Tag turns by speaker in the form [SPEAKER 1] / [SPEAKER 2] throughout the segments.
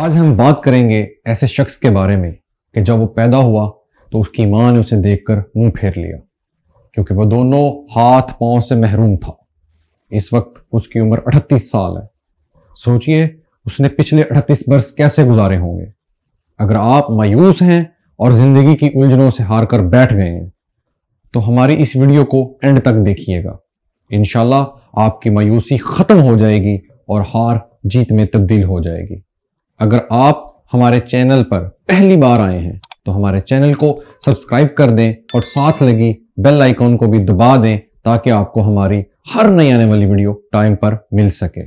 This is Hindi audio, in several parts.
[SPEAKER 1] आज हम बात करेंगे ऐसे शख्स के बारे में कि जब वो पैदा हुआ तो उसकी माँ ने उसे देखकर मुंह फेर लिया क्योंकि वह दोनों हाथ पांव से महरूम था इस वक्त उसकी उम्र 38 साल है सोचिए उसने पिछले 38 वर्ष कैसे गुजारे होंगे अगर आप मायूस हैं और ज़िंदगी की उलझनों से हार कर बैठ गए हैं तो हमारी इस वीडियो को एंड तक देखिएगा इन आपकी मायूसी ख़त्म हो जाएगी और हार जीत में तब्दील हो जाएगी अगर आप हमारे चैनल पर पहली बार आए हैं तो हमारे चैनल को सब्सक्राइब कर दें और साथ लगी बेल आइकॉन को भी दबा दें ताकि आपको हमारी हर नई आने वाली वीडियो टाइम पर मिल सके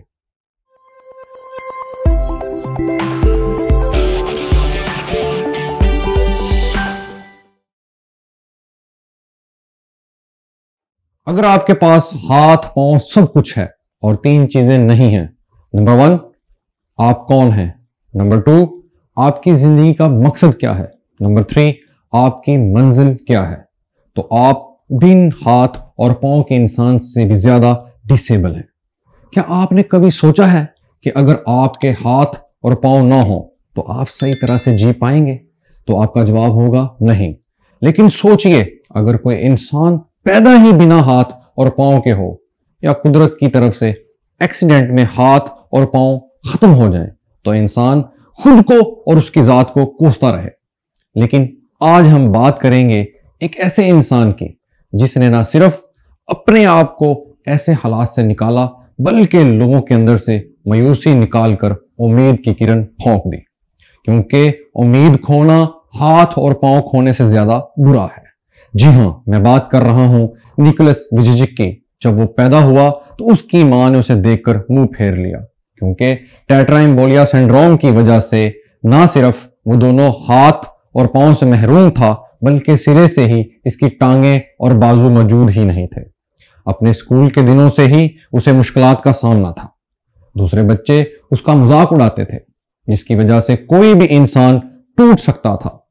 [SPEAKER 1] अगर आपके पास हाथ पांव सब कुछ है और तीन चीजें नहीं है नंबर वन आप कौन हैं नंबर टू आपकी जिंदगी का मकसद क्या है नंबर थ्री आपकी मंजिल क्या है तो आप बिन हाथ और पांव के इंसान से भी ज्यादा डिसेबल हैं क्या आपने कभी सोचा है कि अगर आपके हाथ और पांव ना हो तो आप सही तरह से जी पाएंगे तो आपका जवाब होगा नहीं लेकिन सोचिए अगर कोई इंसान पैदा ही बिना हाथ और पांव के हो या कुदरत की तरफ से एक्सीडेंट में हाथ और पांव खत्म हो जाए तो इंसान खुद को और उसकी ज़ात को कोसता रहे लेकिन आज हम बात करेंगे एक ऐसे इंसान की जिसने ना सिर्फ अपने आप को ऐसे हालात से निकाला बल्कि लोगों के अंदर से मायूसी निकाल कर उम्मीद की किरण फोंक दी क्योंकि उम्मीद खोना हाथ और पांव खोने से ज्यादा बुरा है जी हाँ मैं बात कर रहा हूं निकोलस विजिजिक की जब वो पैदा हुआ तो उसकी मां ने उसे देखकर मुंह फेर लिया क्योंकि टेट्राइम्बोलिया सिंड्रोम की वजह से ना सिर्फ वो दोनों हाथ और पांव से महरूम था बल्कि सिरे से ही इसकी टांगे और बाजू मौजूद ही नहीं थे अपने स्कूल के दिनों से ही उसे मुश्किल का सामना था दूसरे बच्चे उसका मजाक उड़ाते थे जिसकी वजह से कोई भी इंसान टूट सकता था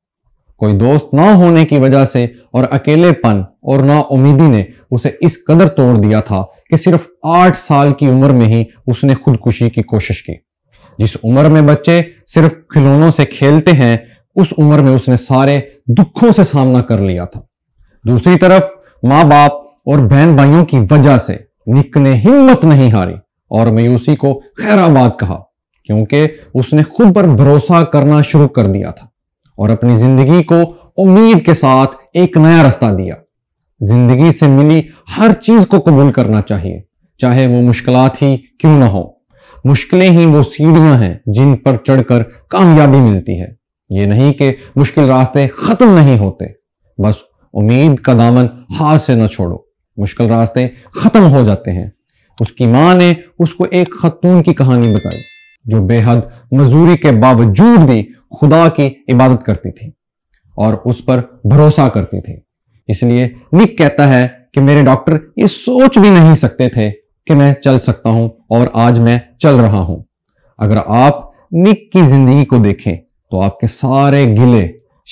[SPEAKER 1] कोई दोस्त ना होने की वजह से और अकेलेपन और ना उम्मीदी ने उसे इस कदर तोड़ दिया था कि सिर्फ आठ साल की उम्र में ही उसने खुदकुशी की कोशिश की जिस उम्र में बच्चे सिर्फ खिलौनों से खेलते हैं उस उम्र में उसने सारे दुखों से सामना कर लिया था दूसरी तरफ माँ बाप और बहन भाइयों की वजह से निक ने हिम्मत नहीं हारी और मयूसी को खैराबाद कहा क्योंकि उसने खुद पर भरोसा करना शुरू कर दिया था और अपनी जिंदगी को उम्मीद के साथ एक नया रास्ता दिया जिंदगी से मिली हर चीज को कबूल करना चाहिए चाहे वो मुश्किल ही क्यों ना हो मुश्किलें ही वो सीढ़ियां हैं जिन पर चढ़कर कामयाबी मिलती है ये नहीं कि मुश्किल रास्ते खत्म नहीं होते बस उम्मीद का दामन हाथ से न छोड़ो मुश्किल रास्ते खत्म हो जाते हैं उसकी मां ने उसको एक खतून की कहानी बताई जो बेहद मजूरी के बावजूद भी खुदा की इबादत करती थी और उस पर भरोसा करती थी इसलिए निक कहता है कि मेरे डॉक्टर ये सोच भी नहीं सकते थे कि मैं चल सकता हूं और आज मैं चल रहा हूं अगर आप निक की जिंदगी को देखें तो आपके सारे गिले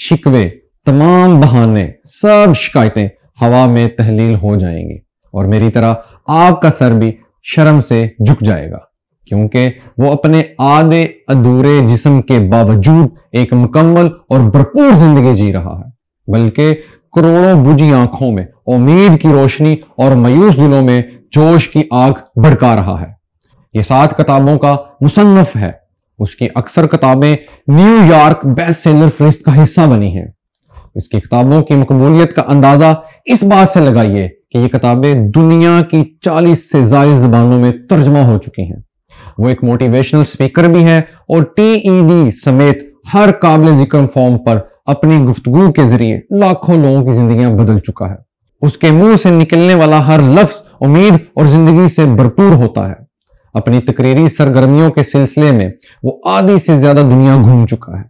[SPEAKER 1] शिकवे तमाम बहाने सब शिकायतें हवा में तहलील हो जाएंगी और मेरी तरह आपका सर भी शर्म से झुक जाएगा क्योंकि वो अपने आधे अधूरे जिस्म के बावजूद एक मुकम्मल और भरपूर जिंदगी जी रहा है बल्कि करोड़ों बुझी आंखों में उम्मीद की रोशनी और मायूस दिलों में जोश की आग भड़का रहा है ये सात किताबों का मुसन्फ है उसकी अक्सर किताबें न्यूयॉर्क बेस्ट सेलर फहरिस्त का हिस्सा बनी हैं इसकी किताबों की मकबूलियत का अंदाजा इस बात से लगाइए कि ये किताबें दुनिया की 40 से जायद जबानों में तर्जमा हो चुकी हैं वो एक मोटिवेशनल स्पीकर भी हैं और डी e समेत हर काबिल जिक्र फॉर्म पर अपनी गुफ्तगु के जरिए लाखों लोगों की जिंदगी बदल चुका है उसके मुंह से निकलने वाला हर लफ्ज उम्मीद और जिंदगी से भरपूर होता है अपनी तकरीरी सरगर्मियों के सिलसिले में वो आधी से ज्यादा दुनिया घूम चुका है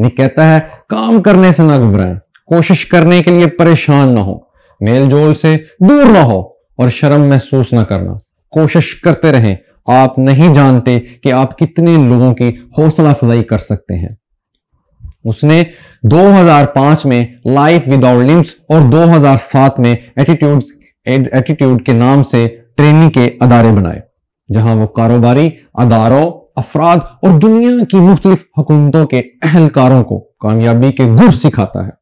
[SPEAKER 1] निक कहता है काम करने से ना घबराएं कोशिश करने के लिए परेशान ना हो मेल जोल से दूर ना हो और शर्म महसूस ना करना कोशिश करते रहें आप नहीं जानते कि आप कितने लोगों की हौसला अफजाई कर सकते हैं उसने 2005 में लाइफ विदाउट लिम्स और 2007 में एटीट्यूड्स एटीट्यूड के नाम से ट्रेनिंग के अदारे बनाए जहां वो कारोबारी अदारों अफराद और दुनिया की मुख्तलिफ हुकूमतों के अहलकारों को कामयाबी के गुर सिखाता है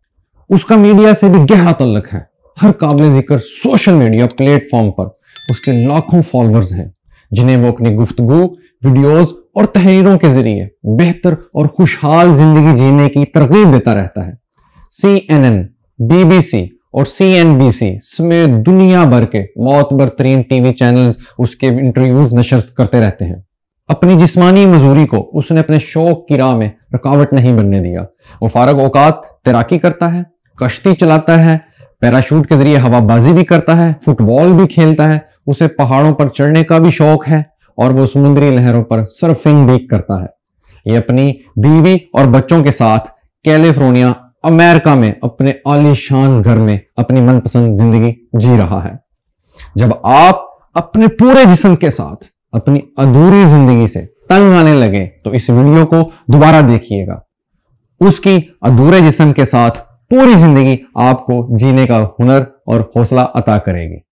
[SPEAKER 1] उसका मीडिया से भी गहरा तल्लक है हर काबिल जिक्र सोशल मीडिया प्लेटफॉर्म पर उसके लाखों फॉलोअर्स हैं जिन्हें वो अपनी गुफ्तगु वीडियोस और तहरीरों के जरिए बेहतर और खुशहाल जिंदगी जीने की तरकीब देता रहता है C N N B B C और सी एन बी सी समेत दुनिया भर के मोतबर तरीन टीवी चैनल उसके इंटरव्यूज नशर करते रहते हैं अपनी जिस्मानी मजूरी को उसने अपने शौक की राह में रुकावट नहीं बनने दिया वो फारग औकात तैराकी करता है कश्ती चलाता है पैराशूट के जरिए हवाबाजी भी करता है फुटबॉल भी खेलता है उसे पहाड़ों पर चढ़ने का भी शौक है और वो समुद्री लहरों पर सर्फिंग भी करता है ये अपनी बीवी और बच्चों के साथ कैलिफोर्निया अमेरिका में अपने आलिशान घर में अपनी मनपसंद जिंदगी जी रहा है जब आप अपने पूरे जिसम के साथ अपनी अधूरी जिंदगी से तंग आने लगे तो इस वीडियो को दोबारा देखिएगा उसकी अधूरे जिसम के साथ पूरी जिंदगी आपको जीने का हुनर और हौसला अता करेगी